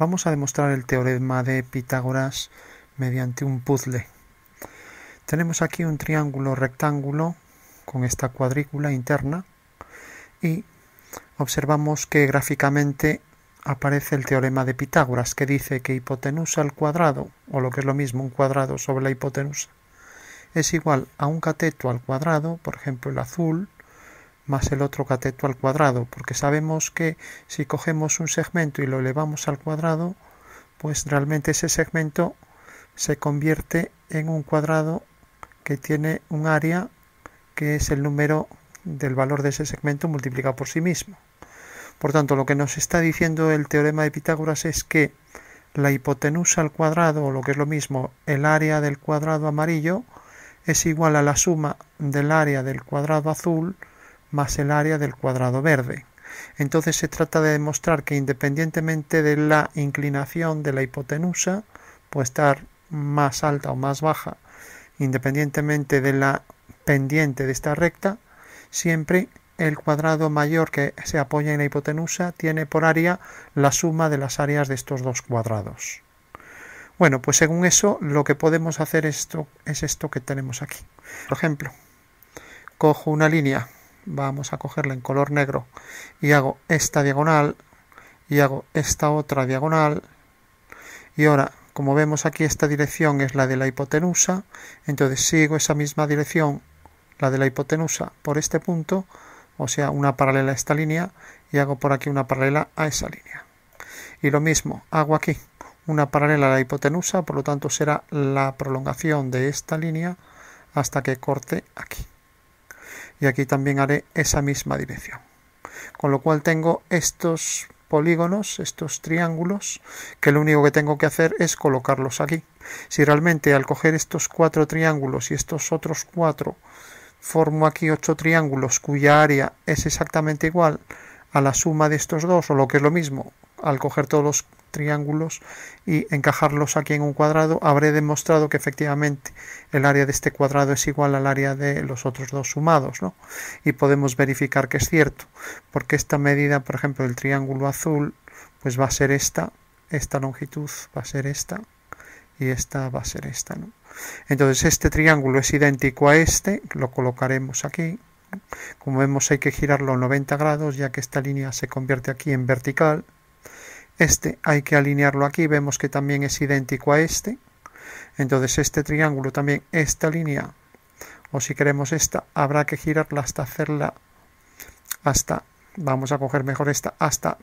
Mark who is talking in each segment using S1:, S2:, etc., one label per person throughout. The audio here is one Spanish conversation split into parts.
S1: Vamos a demostrar el teorema de Pitágoras mediante un puzzle. Tenemos aquí un triángulo rectángulo con esta cuadrícula interna y observamos que gráficamente aparece el teorema de Pitágoras que dice que hipotenusa al cuadrado, o lo que es lo mismo, un cuadrado sobre la hipotenusa, es igual a un cateto al cuadrado, por ejemplo el azul, más el otro cateto al cuadrado, porque sabemos que si cogemos un segmento y lo elevamos al cuadrado, pues realmente ese segmento se convierte en un cuadrado que tiene un área que es el número del valor de ese segmento multiplicado por sí mismo. Por tanto, lo que nos está diciendo el teorema de Pitágoras es que la hipotenusa al cuadrado, o lo que es lo mismo, el área del cuadrado amarillo, es igual a la suma del área del cuadrado azul más el área del cuadrado verde. Entonces se trata de demostrar que independientemente de la inclinación de la hipotenusa, puede estar más alta o más baja, independientemente de la pendiente de esta recta, siempre el cuadrado mayor que se apoya en la hipotenusa tiene por área la suma de las áreas de estos dos cuadrados. Bueno, pues según eso lo que podemos hacer esto, es esto que tenemos aquí. Por ejemplo, cojo una línea vamos a cogerla en color negro y hago esta diagonal y hago esta otra diagonal y ahora como vemos aquí esta dirección es la de la hipotenusa entonces sigo esa misma dirección la de la hipotenusa por este punto o sea una paralela a esta línea y hago por aquí una paralela a esa línea y lo mismo hago aquí una paralela a la hipotenusa por lo tanto será la prolongación de esta línea hasta que corte aquí y aquí también haré esa misma dirección con lo cual tengo estos polígonos, estos triángulos, que lo único que tengo que hacer es colocarlos aquí. Si realmente al coger estos cuatro triángulos y estos otros cuatro, formo aquí ocho triángulos cuya área es exactamente igual a la suma de estos dos, o lo que es lo mismo, al coger todos los triángulos y encajarlos aquí en un cuadrado, habré demostrado que efectivamente el área de este cuadrado es igual al área de los otros dos sumados, ¿no? Y podemos verificar que es cierto, porque esta medida, por ejemplo, del triángulo azul, pues va a ser esta, esta longitud va a ser esta, y esta va a ser esta, ¿no? Entonces este triángulo es idéntico a este, lo colocaremos aquí, como vemos hay que girarlo 90 grados ya que esta línea se convierte aquí en vertical este hay que alinearlo aquí, vemos que también es idéntico a este. Entonces este triángulo también, esta línea, o si queremos esta, habrá que girarla hasta hacerla, hasta, vamos a coger mejor esta, hasta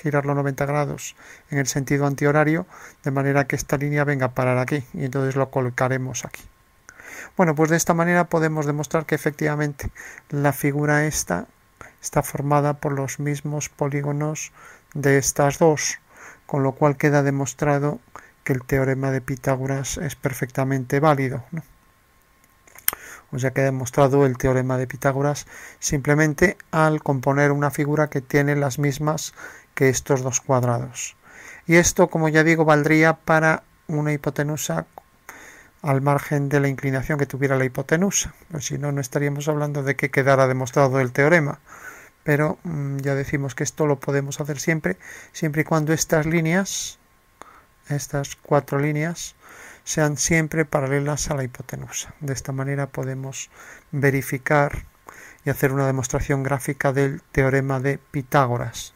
S1: girarlo 90 grados en el sentido antihorario, de manera que esta línea venga a parar aquí y entonces lo colocaremos aquí. Bueno, pues de esta manera podemos demostrar que efectivamente la figura esta está formada por los mismos polígonos de estas dos, con lo cual queda demostrado que el teorema de Pitágoras es perfectamente válido. O sea, que ha demostrado el teorema de Pitágoras simplemente al componer una figura que tiene las mismas que estos dos cuadrados. Y esto, como ya digo, valdría para una hipotenusa al margen de la inclinación que tuviera la hipotenusa. Pues si no, no estaríamos hablando de que quedara demostrado el teorema pero mm, ya decimos que esto lo podemos hacer siempre, siempre y cuando estas líneas, estas cuatro líneas, sean siempre paralelas a la hipotenusa. De esta manera podemos verificar y hacer una demostración gráfica del teorema de Pitágoras.